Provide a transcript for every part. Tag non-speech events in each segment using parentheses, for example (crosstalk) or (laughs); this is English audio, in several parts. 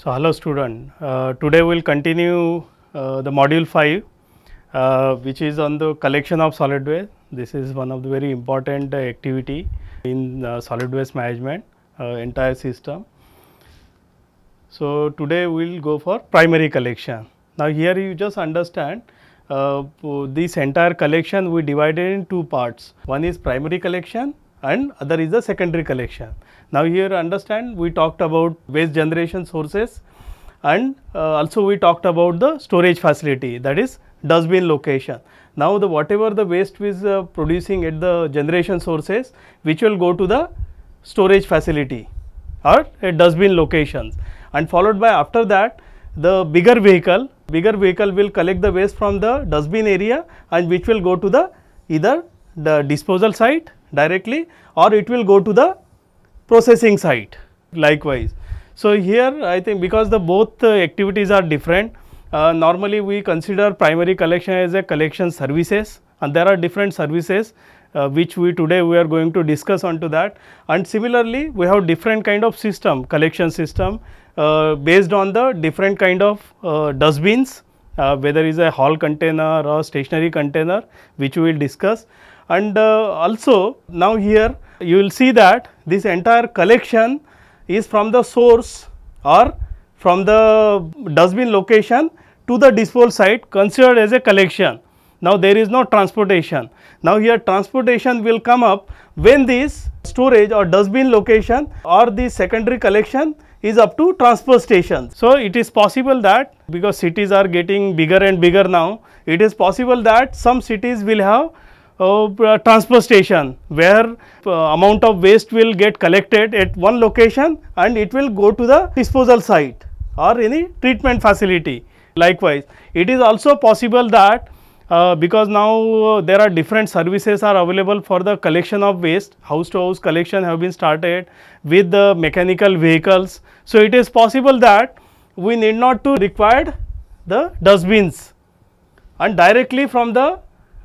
So, hello student, uh, today we will continue uh, the module 5 uh, which is on the collection of solid waste. This is one of the very important uh, activity in uh, solid waste management uh, entire system. So, today we will go for primary collection. Now, here you just understand this entire collection we divided in two parts. One is primary collection and other is the secondary collection. Now here understand we talked about waste generation sources and uh, also we talked about the storage facility that is dustbin location. Now the whatever the waste is uh, producing at the generation sources which will go to the storage facility or at dustbin locations and followed by after that the bigger vehicle bigger vehicle will collect the waste from the dustbin area and which will go to the either the disposal site directly or it will go to the processing site, likewise. So, here I think because the both uh, activities are different, uh, normally we consider primary collection as a collection services and there are different services uh, which we today we are going to discuss onto that and similarly we have different kind of system collection system uh, based on the different kind of uh, dustbins uh, whether is a hall container or stationary container which we will discuss and also now here you will see that this entire collection is from the source or from the dustbin location to the disposal site considered as a collection. Now, there is no transportation. Now, here transportation will come up when this storage or dustbin location or the secondary collection is up to transfer stations. So, it is possible that because cities are getting bigger and bigger now, it is possible that some cities will have a uh, transfer station where uh, amount of waste will get collected at one location and it will go to the disposal site or any treatment facility. Likewise, it is also possible that uh, because now uh, there are different services are available for the collection of waste, house to house collection have been started with the mechanical vehicles. So, it is possible that we need not to require the dustbins and directly from the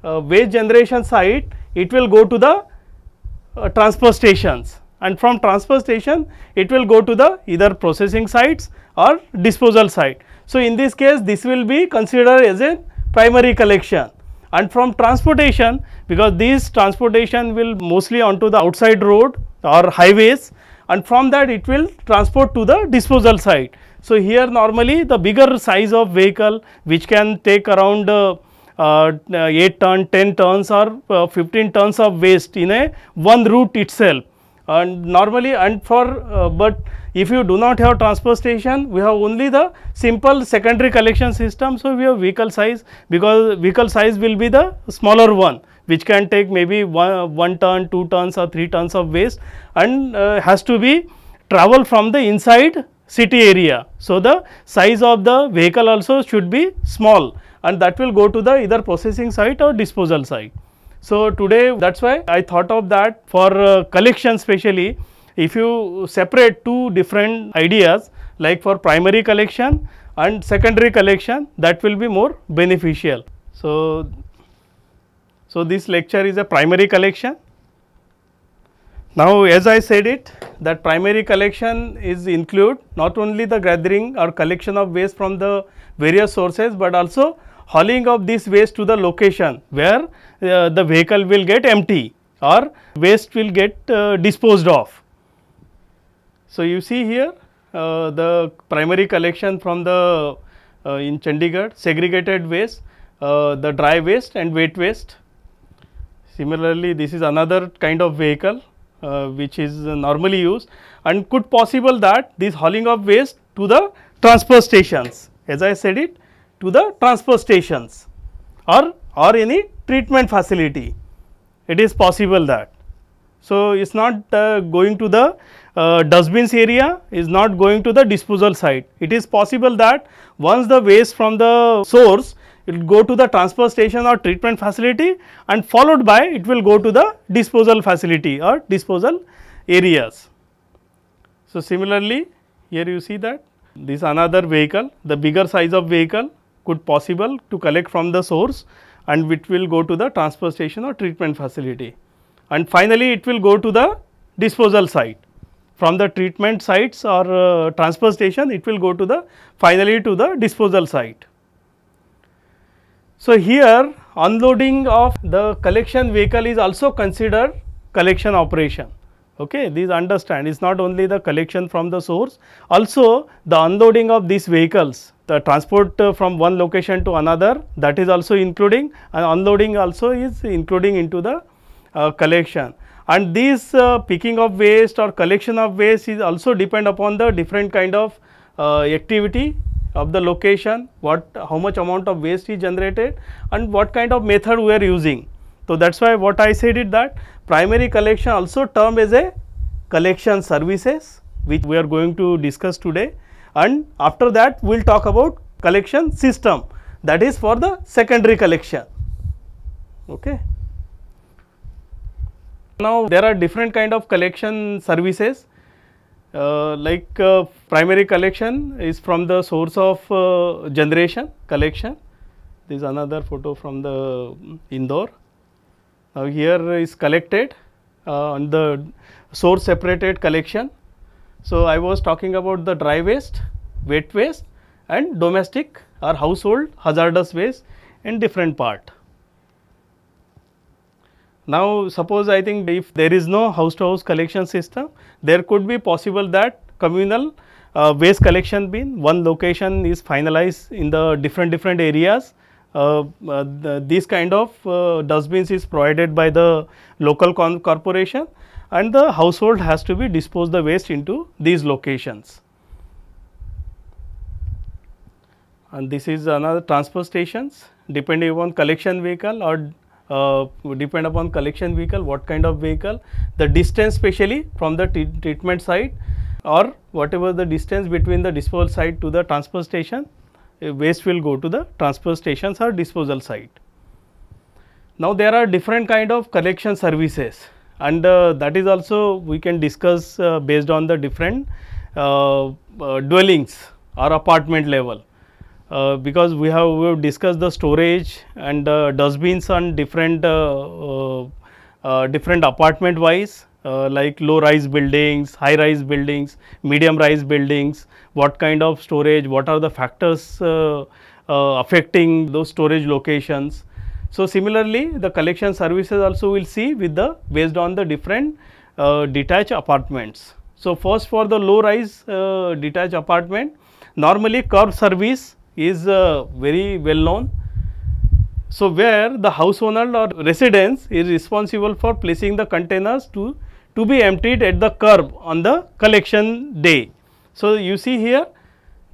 uh, waste generation site it will go to the uh, transfer stations and from transfer station it will go to the either processing sites or disposal site. So, in this case this will be considered as a primary collection and from transportation because these transportation will mostly onto the outside road or highways and from that it will transport to the disposal site. So, here normally the bigger size of vehicle which can take around uh, uh, uh, 8 turn, 10 tons or uh, 15 tons of waste in a one route itself and normally and for uh, but if you do not have transfer station we have only the simple secondary collection system so we have vehicle size because vehicle size will be the smaller one which can take maybe one, one ton two tons or three tons of waste and uh, has to be travel from the inside city area so the size of the vehicle also should be small and that will go to the either processing site or disposal site. So, today that is why I thought of that for uh, collection specially if you separate two different ideas like for primary collection and secondary collection that will be more beneficial. So, so this lecture is a primary collection. Now as I said it that primary collection is include not only the gathering or collection of waste from the various sources but also hauling of this waste to the location where uh, the vehicle will get empty or waste will get uh, disposed of. So, you see here uh, the primary collection from the uh, in Chandigarh segregated waste, uh, the dry waste and wet waste. Similarly, this is another kind of vehicle uh, which is normally used and could possible that this hauling of waste to the transfer stations as I said it to the transfer stations or, or any treatment facility. It is possible that. So, it is not uh, going to the uh, dustbins area, is not going to the disposal site. It is possible that once the waste from the source, it will go to the transfer station or treatment facility and followed by it will go to the disposal facility or disposal areas. So, similarly, here you see that this another vehicle, the bigger size of vehicle could possible to collect from the source and which will go to the transfer station or treatment facility. And finally, it will go to the disposal site. From the treatment sites or uh, transfer station, it will go to the finally to the disposal site. So, here unloading of the collection vehicle is also considered collection operation. Okay, these understand is not only the collection from the source, also the unloading of these vehicles the transport uh, from one location to another that is also including and unloading also is including into the uh, collection and this uh, picking of waste or collection of waste is also depend upon the different kind of uh, activity of the location what how much amount of waste is generated and what kind of method we are using. So, that is why what I said is that primary collection also termed as a collection services which we are going to discuss today and after that we will talk about collection system that is for the secondary collection. Okay. Now there are different kind of collection services uh, like uh, primary collection is from the source of uh, generation collection. This is another photo from the indoor. Now here is collected on uh, the source separated collection so, I was talking about the dry waste, wet waste and domestic or household hazardous waste in different part. Now, suppose I think if there is no house to house collection system, there could be possible that communal uh, waste collection bin, one location is finalized in the different different areas. Uh, uh, this kind of uh, dustbins is provided by the local corporation and the household has to be dispose the waste into these locations. And this is another transfer stations depending upon collection vehicle or uh, depend upon collection vehicle, what kind of vehicle, the distance specially from the treatment site or whatever the distance between the disposal site to the transfer station, eh, waste will go to the transfer stations or disposal site. Now, there are different kind of collection services and uh, that is also we can discuss uh, based on the different uh, dwellings or apartment level. Uh, because we have, we have discussed the storage and uh, dustbins on different uh, different apartment wise like low rise buildings, high rise buildings, medium rise buildings, what kind of storage, what are the factors affecting those storage locations so, similarly the collection services also will see with the based on the different uh, detached apartments. So, first for the low rise uh, detached apartment normally curb service is uh, very well known. So, where the house owner or residence is responsible for placing the containers to, to be emptied at the curb on the collection day. So, you see here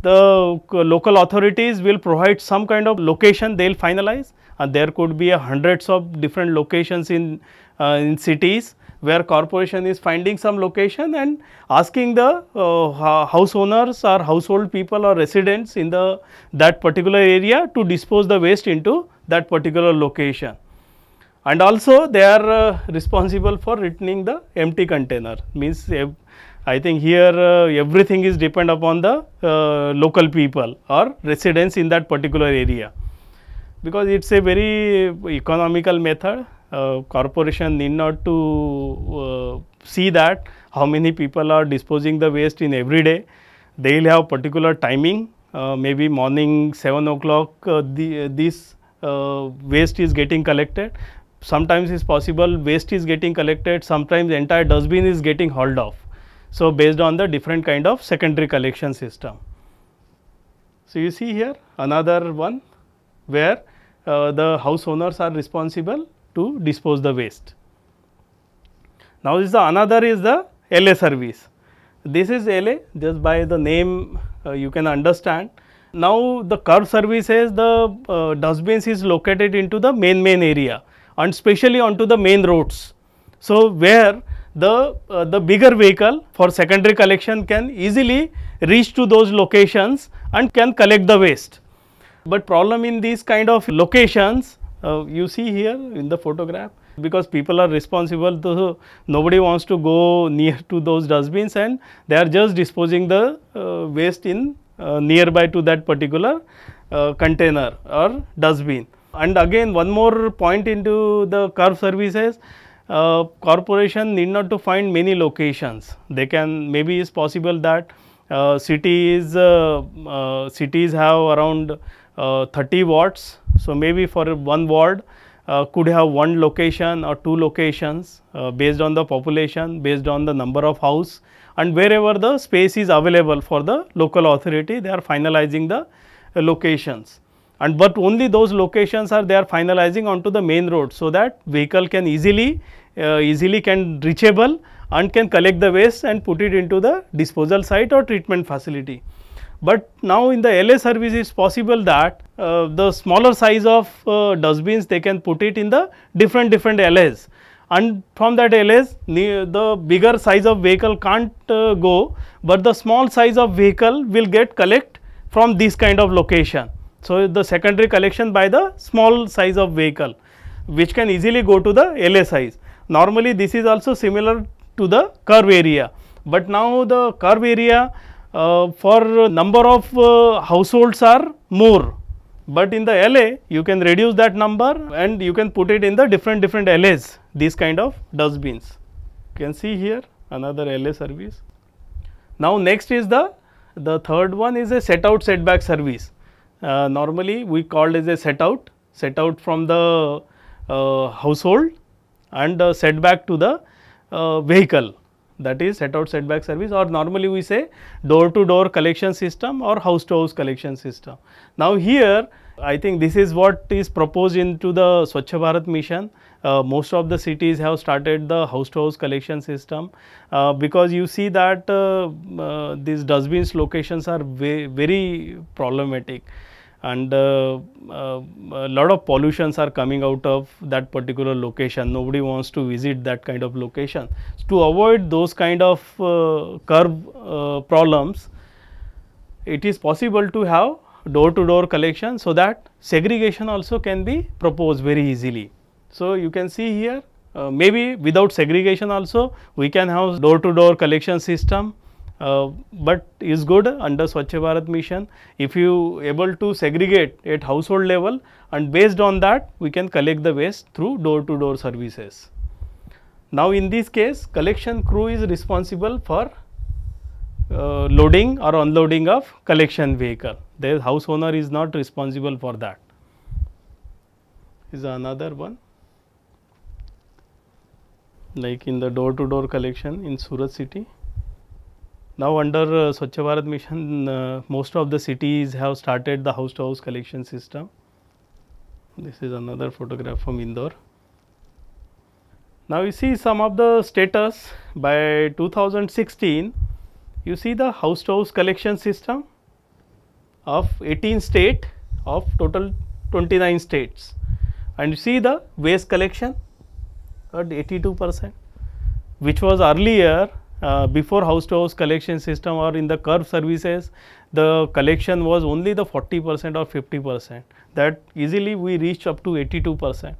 the uh, local authorities will provide some kind of location they will finalize and there could be hundreds of different locations in, uh, in cities where corporation is finding some location and asking the uh, house owners or household people or residents in the that particular area to dispose the waste into that particular location and also they are uh, responsible for returning the empty container means I think here uh, everything is depend upon the uh, local people or residents in that particular area because it is a very uh, economical method. Uh, corporation need not to uh, see that how many people are disposing the waste in every day. They will have particular timing, uh, maybe morning 7 o'clock uh, the, uh, this waste is getting collected. Sometimes it's possible waste is getting collected, sometimes entire dustbin is getting hauled off. So, based on the different kind of secondary collection system. So, you see here another one where uh, the house owners are responsible to dispose the waste. Now, this is the another is the LA service. This is LA just by the name uh, you can understand. Now, the curb services the uh, dustbins is located into the main main area and specially onto the main roads. So, where the, uh, the bigger vehicle for secondary collection can easily reach to those locations and can collect the waste. But problem in these kind of locations, uh, you see here in the photograph, because people are responsible so nobody wants to go near to those dustbins and they are just disposing the uh, waste in uh, nearby to that particular uh, container or dustbin. And again one more point into the curb services, uh, corporation need not to find many locations. They can maybe is possible that uh, cities, uh, cities have around uh, 30 watts. So, maybe for one ward uh, could have one location or two locations uh, based on the population, based on the number of house and wherever the space is available for the local authority they are finalizing the locations and but only those locations are they are finalizing onto the main road so that vehicle can easily uh, easily can reachable and can collect the waste and put it into the disposal site or treatment facility. But now in the LA service it's possible that uh, the smaller size of uh, dustbins they can put it in the different different LAs and from that LS the bigger size of vehicle can't uh, go but the small size of vehicle will get collect from this kind of location. So, the secondary collection by the small size of vehicle which can easily go to the LA size. Normally this is also similar to the curve area but now the curve area uh, for number of uh, households are more but in the LA you can reduce that number and you can put it in the different different LAs these kind of dustbins. You can see here another LA service. Now next is the the third one is a set out setback service. Uh, normally we called as a set out set out from the uh, household and uh, setback to the uh, vehicle that is set out setback service or normally we say door to door collection system or house to house collection system. Now here I think this is what is proposed into the Swachh Bharat mission. Uh, most of the cities have started the house to house collection system uh, because you see that uh, uh these dustbins locations are very problematic and uh, uh, a lot of pollutions are coming out of that particular location. Nobody wants to visit that kind of location. So, to avoid those kind of uh, curb problems, it is possible to have door to door collection so that segregation also can be proposed very easily. So, you can see here uh, maybe without segregation also we can have door to door collection system uh, but is good under Swachh Bharat mission. If you able to segregate at household level and based on that we can collect the waste through door to door services. Now in this case collection crew is responsible for uh, loading or unloading of collection vehicle. The house owner is not responsible for that. Is another one like in the door to door collection in Surat city. Now under uh, Swachh Bharat Mission, uh, most of the cities have started the house to house collection system. This is another photograph from Indore. Now you see some of the status by 2016, you see the house to house collection system of 18 state of total 29 states and you see the waste collection at 82 percent which was earlier uh, before house to house collection system or in the curb services the collection was only the 40 percent or 50 percent that easily we reached up to 82 percent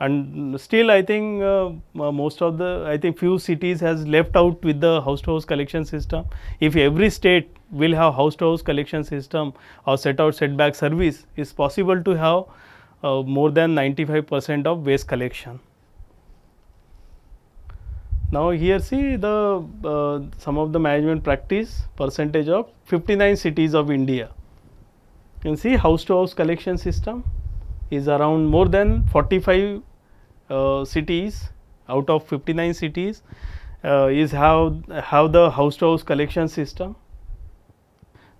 and still I think uh, most of the I think few cities has left out with the house to house collection system. If every state will have house to house collection system or set out setback service it's possible to have uh, more than 95 percent of waste collection. Now here see the uh, some of the management practice percentage of 59 cities of India. You can see house to house collection system is around more than 45 uh, cities out of 59 cities uh, is how have the house to house collection system.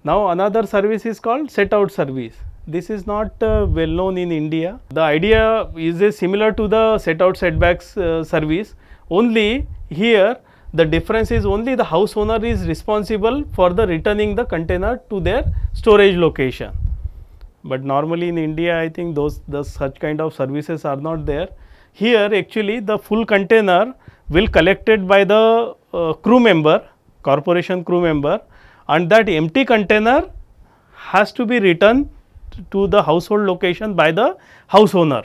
Now another service is called set out service. This is not uh, well known in India. The idea is similar to the set out setbacks uh, service only here the difference is only the house owner is responsible for the returning the container to their storage location. But normally in India I think those the such kind of services are not there. Here actually the full container will collected by the uh, crew member, corporation crew member and that empty container has to be returned to the household location by the house owner.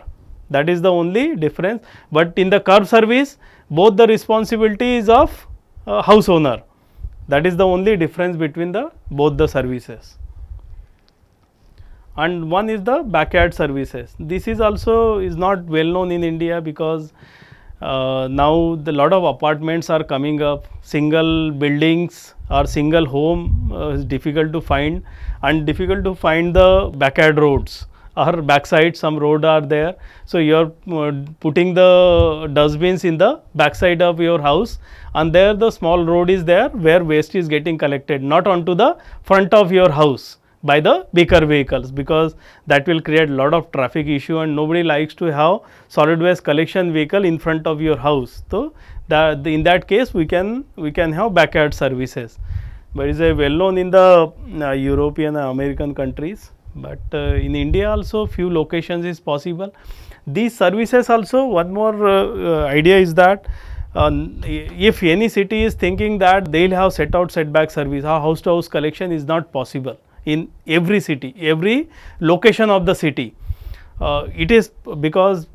That is the only difference. But in the curb service, both the responsibilities of uh, house owner. That is the only difference between the both the services. And one is the backyard services. This is also is not well known in India because uh, now the lot of apartments are coming up, single buildings or single home uh, is difficult to find and difficult to find the backyard roads or backside some road are there. So, you are uh, putting the dustbins in the backside of your house and there the small road is there where waste is getting collected not onto the front of your house by the bigger vehicles because that will create lot of traffic issue and nobody likes to have solid waste collection vehicle in front of your house. So, that in that case we can we can have backyard services but is a well known in the uh, European and American countries but uh, in India also few locations is possible. These services also one more uh, uh idea is that uh, if any city is thinking that they will have set out setback service or house to house collection is not possible in every city, every location of the city. Uh, it is because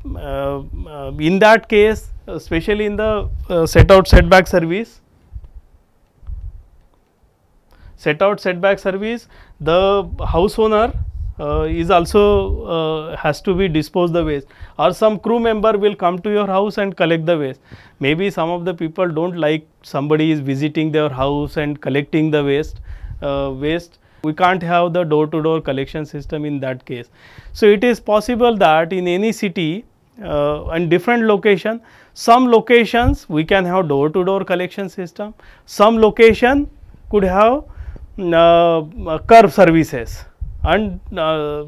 in that case especially in the set out setback service set out setback service the house owner uh, is also uh, has to be disposed the waste or some crew member will come to your house and collect the waste. Maybe some of the people don't like somebody is visiting their house and collecting the waste. Uh, waste. We can't have the door to door collection system in that case. So it is possible that in any city uh, and different location, some locations we can have door to door collection system, some location could have uh, uh, curve services and uh,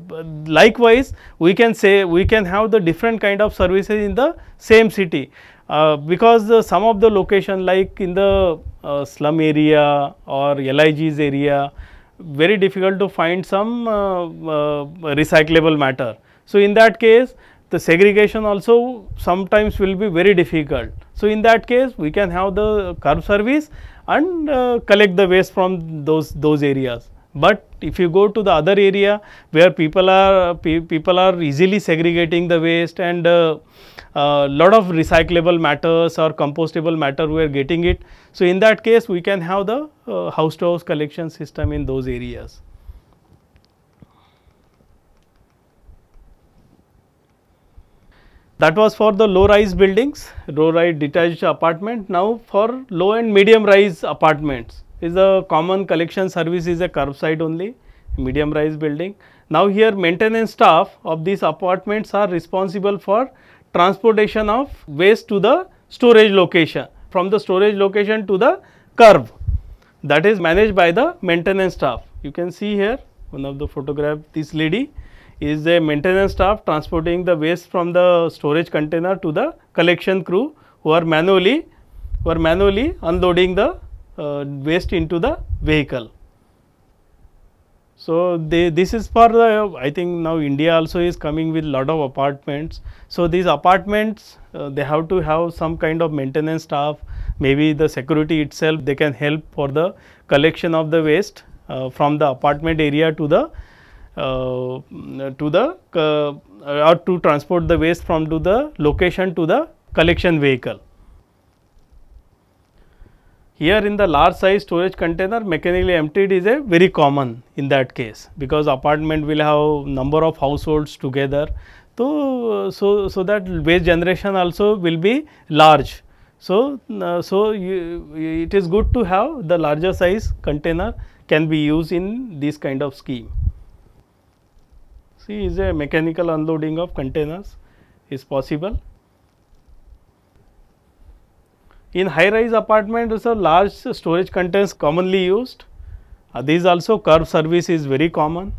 likewise we can say we can have the different kind of services in the same city uh, because the, some of the location like in the uh, slum area or LIG's area very difficult to find some uh, recyclable matter. So, in that case the segregation also sometimes will be very difficult. So, in that case we can have the curb service and uh, collect the waste from those, those areas. But if you go to the other area where people are people are easily segregating the waste and uh, uh, lot of recyclable matters or compostable matter we are getting it. So, in that case we can have the uh, house to house collection system in those areas. That was for the low rise buildings, low rise detached apartment. Now for low and medium rise apartments is a common collection service is a curbside only medium rise building. Now here maintenance staff of these apartments are responsible for transportation of waste to the storage location from the storage location to the curb that is managed by the maintenance staff. You can see here one of the photograph this lady is a maintenance staff transporting the waste from the storage container to the collection crew who are manually who are manually unloading the uh, waste into the vehicle. So, they, this is for the I think now India also is coming with lot of apartments. So, these apartments uh, they have to have some kind of maintenance staff maybe the security itself they can help for the collection of the waste uh, from the apartment area to the uh, to the uh, or to transport the waste from to the location to the collection vehicle. Here in the large size storage container mechanically emptied is a very common in that case because apartment will have number of households together. So, so, so that waste generation also will be large. So, uh, so you, it is good to have the larger size container can be used in this kind of scheme. See is a mechanical unloading of containers is possible. In high rise apartment a large storage containers commonly used. Uh, these also curb service is very common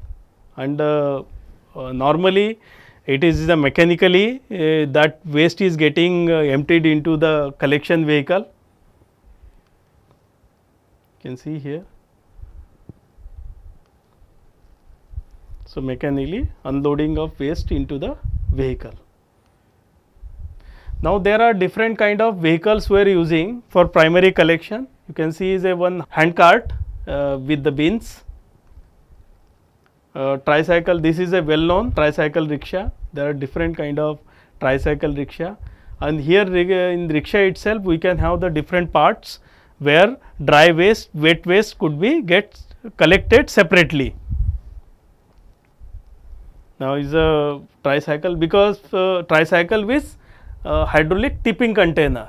and uh, uh, normally it is the mechanically uh, that waste is getting uh, emptied into the collection vehicle. You can see here. So, mechanically unloading of waste into the vehicle. Now, there are different kind of vehicles we are using for primary collection. You can see is a one hand cart uh, with the bins. Uh, tricycle, this is a well known tricycle rickshaw. There are different kind of tricycle rickshaw and here uh, in rickshaw itself we can have the different parts where dry waste, wet waste could be get collected separately. Now, is a tricycle because uh, tricycle with uh, hydraulic tipping container.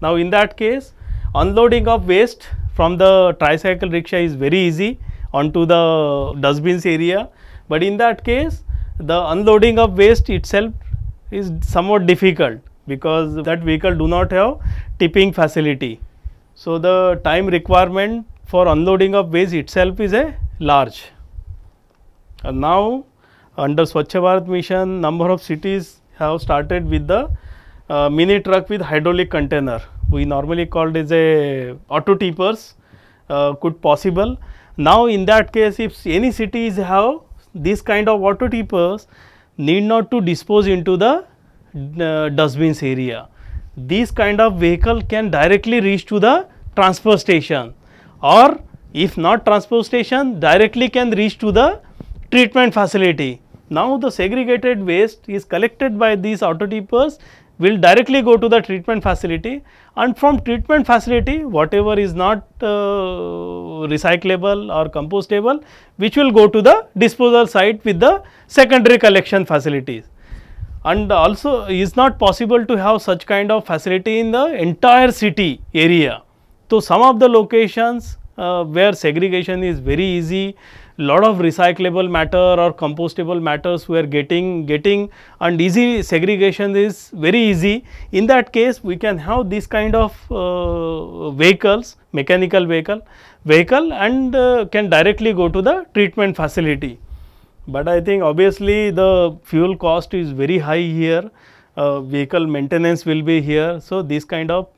Now, in that case unloading of waste from the tricycle rickshaw is very easy onto the dustbins area, but in that case the unloading of waste itself is somewhat difficult because that vehicle do not have tipping facility. So, the time requirement for unloading of waste itself is a large. And now, under Swachh Bharat mission number of cities have started with the uh, mini truck with hydraulic container we normally called as a auto tippers uh, could possible. Now in that case if any cities have this kind of auto tippers need not to dispose into the uh, dustbins area. This kind of vehicle can directly reach to the transfer station or if not transfer station directly can reach to the treatment facility. Now, the segregated waste is collected by these auto-tippers, will directly go to the treatment facility and from treatment facility whatever is not uh, recyclable or compostable which will go to the disposal site with the secondary collection facilities. And also is not possible to have such kind of facility in the entire city area. So, some of the locations uh, where segregation is very easy lot of recyclable matter or compostable matters we are getting getting and easy segregation is very easy. In that case we can have this kind of uh, vehicles mechanical vehicle vehicle and uh, can directly go to the treatment facility. But I think obviously the fuel cost is very high here, uh, vehicle maintenance will be here. So, this kind of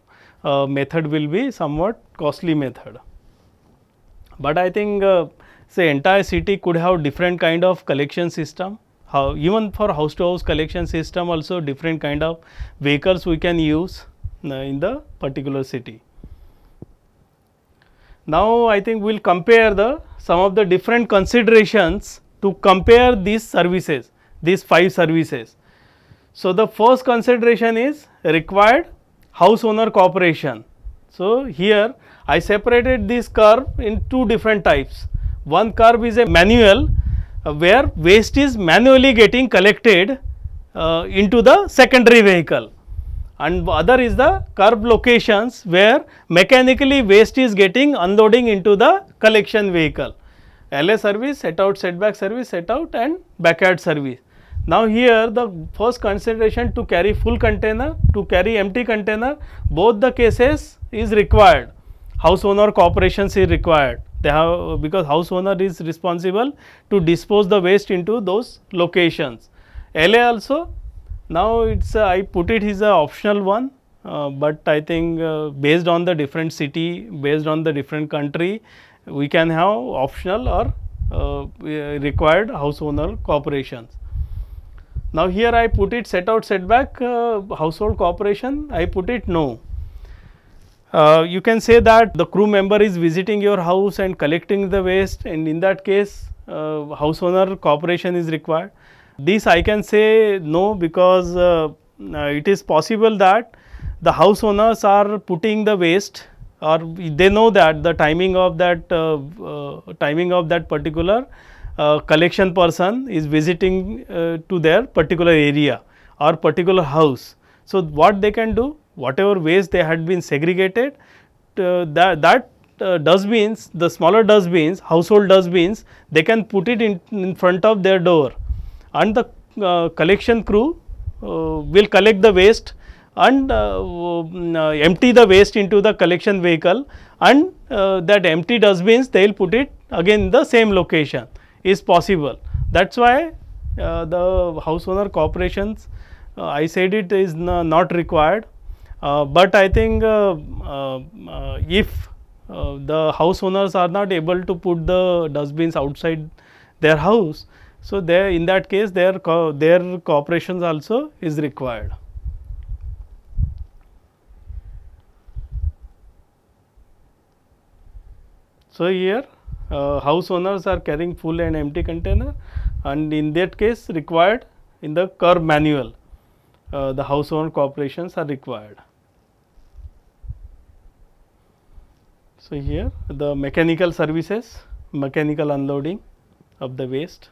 uh, method will be somewhat costly method. But I think uh, say entire city could have different kind of collection system how even for house to house collection system also different kind of vehicles we can use uh, in the particular city. Now, I think we will compare the some of the different considerations to compare these services, these 5 services. So, the first consideration is required house owner cooperation. So, here I separated this curve in two different types. One curve is a manual uh, where waste is manually getting collected uh, into the secondary vehicle and other is the curb locations where mechanically waste is getting unloading into the collection vehicle. LA service, set out, setback service, set out and back at service. Now here the first consideration to carry full container, to carry empty container, both the cases is required, house owner corporations is required they have because house owner is responsible to dispose the waste into those locations. LA also now it is uh, I put it is a optional one, uh, but I think uh, based on the different city, based on the different country, we can have optional or uh, uh required house owner corporations. Now, here I put it set out setback uh, household cooperation. I put it no uh, you can say that the crew member is visiting your house and collecting the waste and in that case uh, house owner cooperation is required. This I can say no because uh, uh it is possible that the house owners are putting the waste or they know that the timing of that uh, uh, timing of that particular collection person is visiting to their particular area or particular house. So, what they can do? whatever waste they had been segregated uh, that, that uh, dustbins, the smaller dustbins, household dustbins, they can put it in, in front of their door and the uh, collection crew uh, will collect the waste and uh, mm, empty the waste into the collection vehicle and that empty dustbins they will put it again the same location is possible. That is why the house owner corporations I said it is not required uh, but I think uh, uh, if the house owners are not able to put the dustbins outside their house, so there in that case their co their cooperations also is required. So, here uh, house owners are carrying full and empty container and in that case required in the curb manual uh, the house owner corporations are required. So, here the mechanical services, mechanical unloading of the waste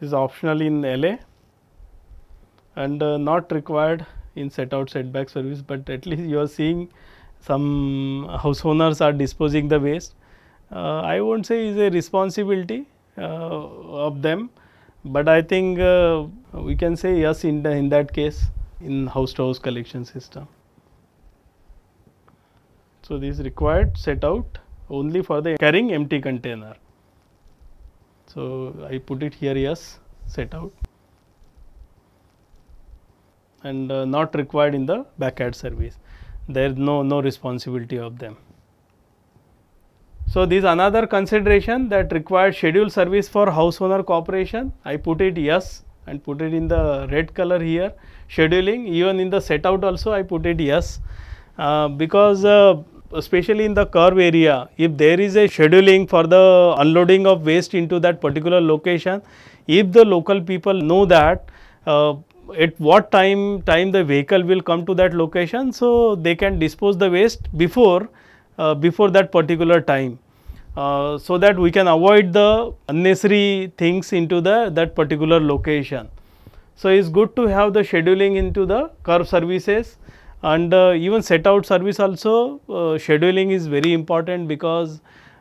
is optional in LA and uh, not required in set out setback service, but at least you are seeing some house owners are disposing the waste. Uh, I will not say is a responsibility uh, of them, but I think uh, we can say yes in, the, in that case in house to house collection system. So, this is required set out only for the carrying empty container. So, I put it here as set out and uh, not required in the backend service. There is no, no responsibility of them. So, this another consideration that required schedule service for house owner cooperation. I put it yes and put it in the red color here. Scheduling even in the set out also I put it yes uh, because uh, especially in the curve area, if there is a scheduling for the unloading of waste into that particular location, if the local people know that uh, at what time time the vehicle will come to that location, so they can dispose the waste before uh, before that particular time. Uh, so that we can avoid the unnecessary things into the that particular location. So, it is good to have the scheduling into the curve services and uh, even set out service also uh, scheduling is very important because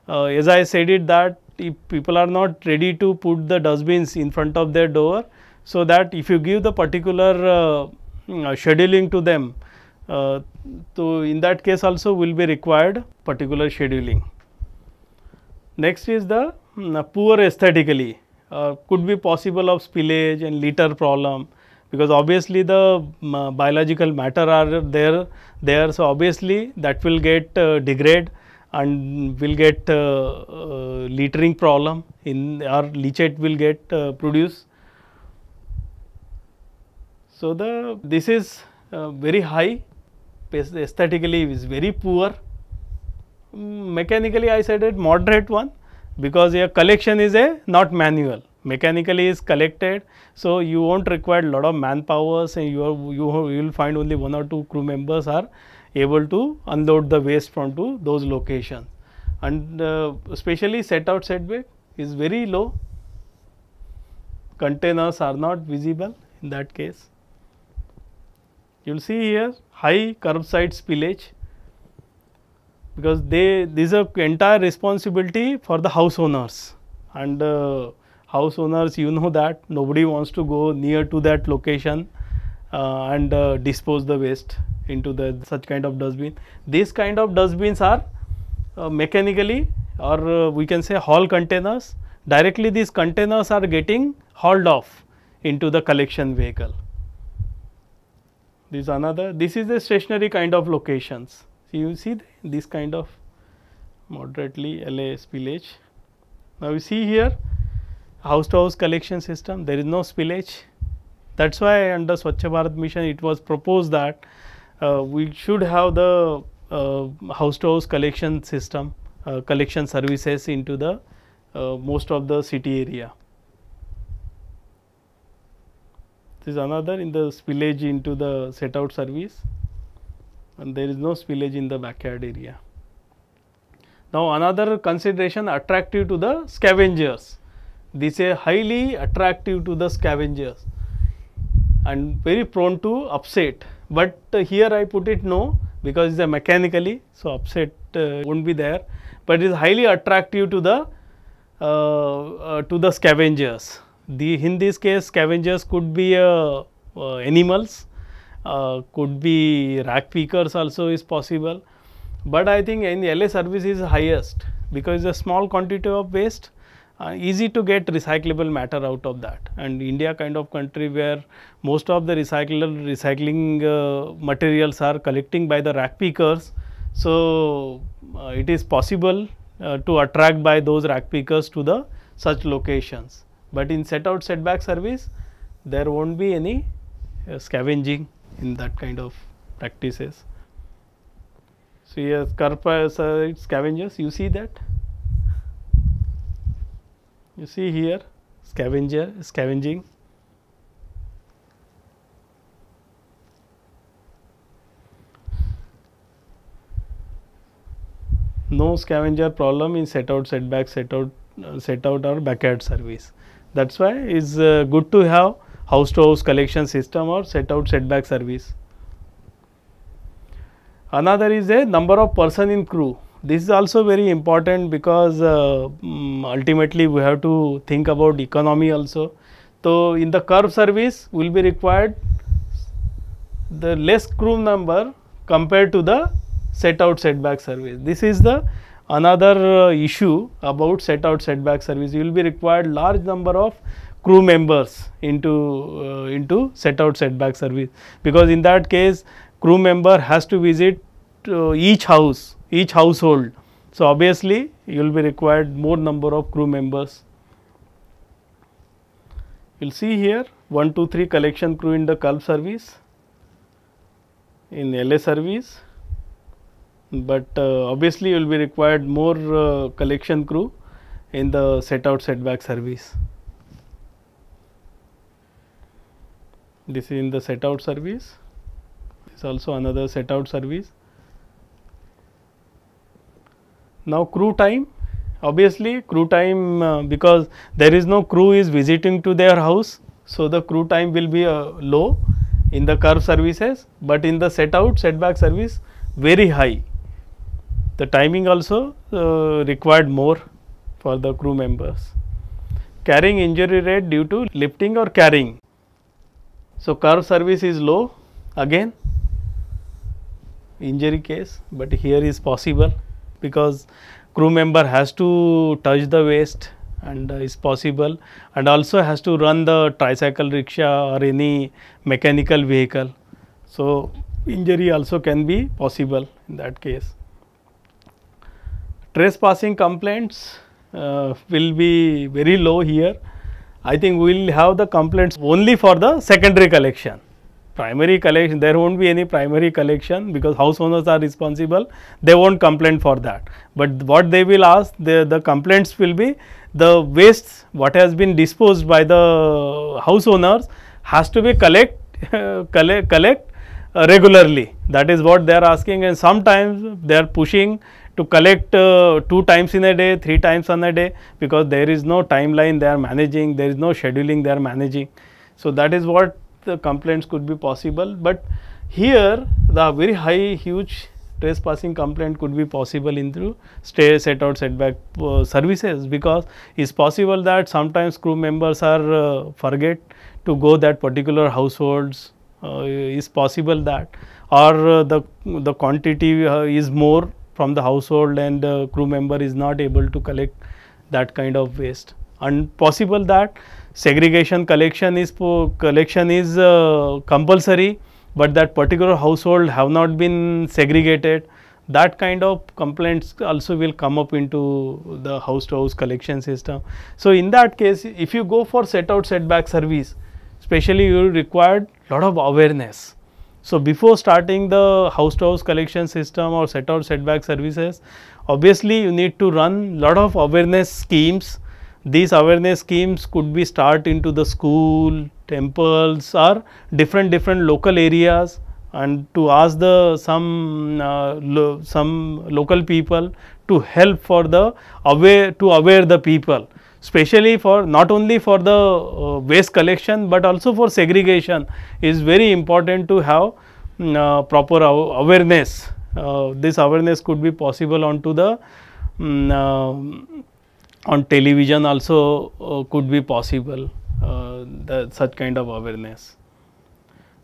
uh, as I said it that if people are not ready to put the dustbins in front of their door. So, that if you give the particular mm, scheduling to them, uh, so in that case also will be required particular scheduling. Next is the mm, poor aesthetically uh, could be possible of spillage and litter problem because obviously the um, biological matter are there there so obviously that will get uh, degrade and will get uh, uh, littering problem in or leachate will get uh, produced so the this is uh, very high aesthetically is very poor mm, mechanically i said it moderate one because your collection is a not manual mechanically is collected. So, you will not require lot of manpower. and you, are, you will find only one or two crew members are able to unload the waste from to those locations. And uh, especially set out setback is very low, containers are not visible in that case. You will see here high curbside spillage because they this is a entire responsibility for the house owners and uh, house owners you know that nobody wants to go near to that location uh, and uh, dispose the waste into the such kind of dustbin these kind of dustbins are uh, mechanically or uh, we can say haul containers directly these containers are getting hauled off into the collection vehicle this is another this is a stationary kind of locations so you see this kind of moderately la spillage now you see here house to house collection system, there is no spillage. That is why under Swachh Bharat mission it was proposed that uh, we should have the uh, house to house collection system, uh, collection services into the uh, most of the city area. This is another in the spillage into the set out service and there is no spillage in the backyard area. Now, another consideration attractive to the scavengers. These are highly attractive to the scavengers and very prone to upset. But uh, here I put it no because it is mechanically, so upset uh, won't be there. But it is highly attractive to the uh, uh, to the scavengers. The in this case scavengers could be uh, uh, animals, could be rack pickers also is possible. But I think in the LA service is highest because it's a small quantity of waste uh, easy to get recyclable matter out of that and India kind of country where most of the recyclable recycling uh, materials are collecting by the rack pickers. So, uh, it is possible uh, to attract by those rack pickers to the such locations, but in set out setback service there will not be any uh, scavenging in that kind of practices. So, yes, carpa scavengers you see that you see here scavenger scavenging no scavenger problem in set out setback set out uh, set out or backyard service that's why is uh, good to have house to house collection system or set out setback service another is a number of person in crew this is also very important because uh, mm, ultimately we have to think about economy also. So, in the curve service will be required the less crew number compared to the set out setback service. This is the another uh, issue about set out setback service. You will be required large number of crew members into uh, into set out setback service because in that case crew member has to visit to uh, each house, each household. So, obviously, you will be required more number of crew members. You will see here 1, 2, 3 collection crew in the Kalb service, in LA service, but uh, obviously, you will be required more uh, collection crew in the set out setback service. This is in the set out service, this is also another set out service Now, crew time obviously crew time uh, because there is no crew is visiting to their house. So, the crew time will be uh, low in the curve services, but in the set out setback service very high. The timing also uh, required more for the crew members. Carrying injury rate due to lifting or carrying. So, curve service is low again injury case, but here is possible because crew member has to touch the waste, and uh, is possible and also has to run the tricycle rickshaw or any mechanical vehicle. So, injury also can be possible in that case. Trespassing complaints uh, will be very low here. I think we will have the complaints only for the secondary collection primary collection, there won't be any primary collection because house owners are responsible, they won't complain for that. But what they will ask, the, the complaints will be the waste what has been disposed by the house owners has to be collect, (laughs) collect, collect uh, regularly. That is what they are asking and sometimes they are pushing to collect uh, two times in a day, three times on a day because there is no timeline they are managing, there is no scheduling they are managing. So, that is what the complaints could be possible, but here the very high huge trespassing complaint could be possible in through stay set out setback uh, services because it is possible that sometimes crew members are uh, forget to go that particular households uh, is possible that or uh, the, the quantity uh, is more from the household and uh, crew member is not able to collect that kind of waste and possible that segregation collection is collection is uh, compulsory but that particular household have not been segregated that kind of complaints also will come up into the house to house collection system. So, in that case if you go for set out set-back service especially you required lot of awareness. So, before starting the house to house collection system or set out set-back services obviously you need to run lot of awareness schemes these awareness schemes could be start into the school, temples or different different local areas and to ask the some uh, lo, some local people to help for the aware to aware the people especially for not only for the uh, waste collection but also for segregation is very important to have mm, uh, proper awareness uh, this awareness could be possible onto the um, on television also uh, could be possible uh, such kind of awareness.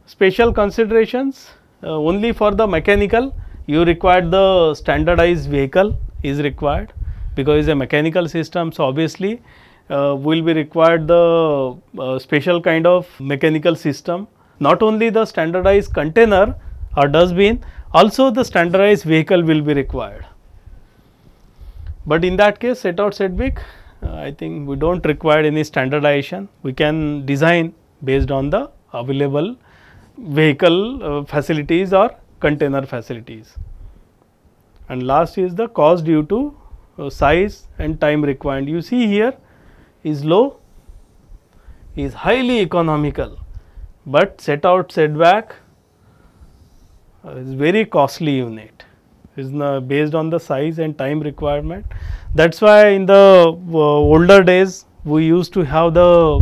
Special considerations uh, only for the mechanical you require the standardized vehicle is required because it is a mechanical system. So, obviously, uh, will be required the uh, special kind of mechanical system not only the standardized container or dustbin also the standardized vehicle will be required. But in that case set out set big uh, I think we do not require any standardization we can design based on the available vehicle uh, facilities or container facilities. And last is the cost due to uh, size and time required you see here is low is highly economical, but set out setback uh, is very costly unit is based on the size and time requirement. That is why in the uh, older days we used to have the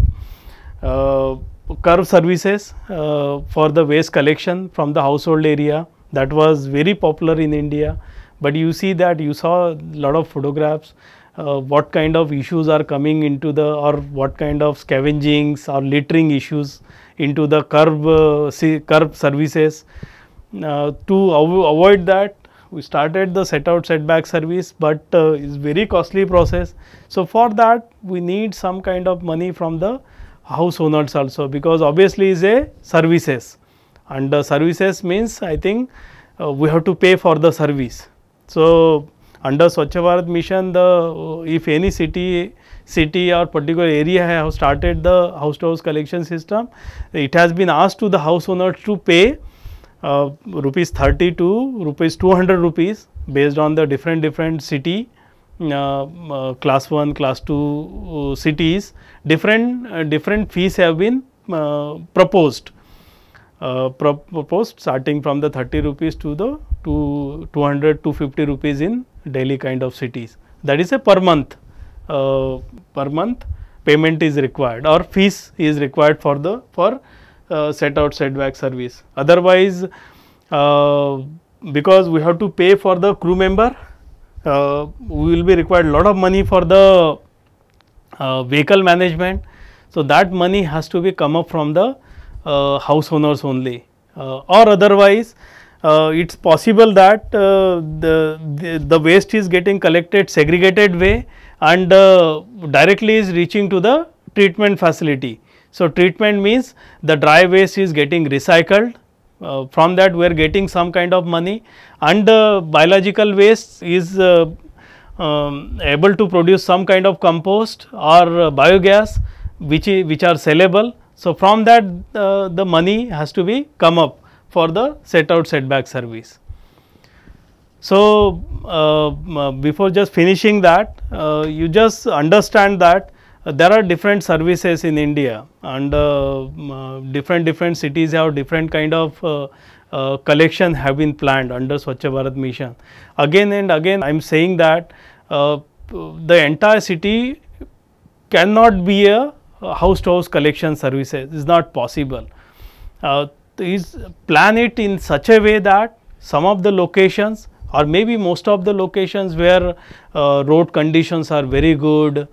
uh, curve services uh, for the waste collection from the household area that was very popular in India. But you see that you saw a lot of photographs uh, what kind of issues are coming into the or what kind of scavengings or littering issues into the curb, uh, curb services. Uh, to av avoid that we started the set out setback service but uh, is very costly process. So, for that we need some kind of money from the house owners also because obviously is a services and uh, services means I think uh, we have to pay for the service. So, under Swachh Bharat mission the uh, if any city city or particular area have started the house to house collection system it has been asked to the house owners to pay uh, rupees 30 to rupees 200 rupees based on the different different city uh, uh, class 1 class 2 uh, cities different uh, different fees have been uh, proposed pro proposed starting from the 30 rupees to the to 200 250 rupees in Delhi kind of cities that is a per month per month payment is required or fees is required for the for uh, set out setback service. Otherwise, uh, because we have to pay for the crew member, uh, we will be required lot of money for the vehicle management. So, that money has to be come up from the house owners only or otherwise uh, it is possible that uh, the, the, the, waste is getting collected segregated way and uh, directly is reaching to the treatment facility. So, treatment means the dry waste is getting recycled uh, from that we are getting some kind of money and uh, biological waste is uh, um, able to produce some kind of compost or uh, biogas which, which are sellable. So, from that uh, the money has to be come up for the set out setback service. So, uh, before just finishing that you just understand that uh, there are different services in India and uh, uh, different different cities have different kind of uh, uh, collection have been planned under Swachh Bharat mission. Again and again I am saying that uh, the entire city cannot be a house to house collection services it is not possible. is plan it in such a way that some of the locations or maybe most of the locations where road conditions are very good,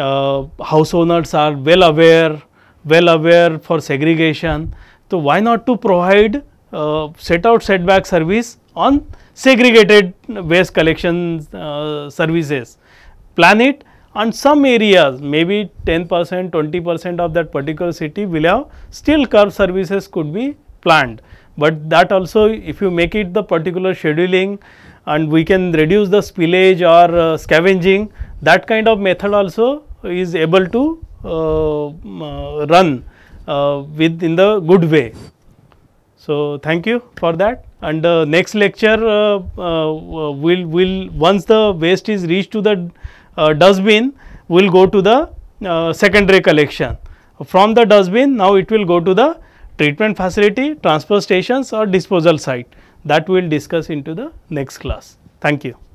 uh, house owners are well aware, well aware for segregation. So, why not to provide uh, set out setback service on segregated waste collection uh, services, plan it and some areas maybe 10 percent, 20 percent of that particular city will have still curb services could be planned. But that also if you make it the particular scheduling and we can reduce the spillage or uh, scavenging that kind of method also is able to uh, uh, run uh, with in the good way. So, thank you for that and uh, next lecture uh, uh, will will once the waste is reached to the dustbin will go to the secondary collection. From the dustbin now it will go to the treatment facility, transfer stations or disposal site that we will discuss into the next class. Thank you.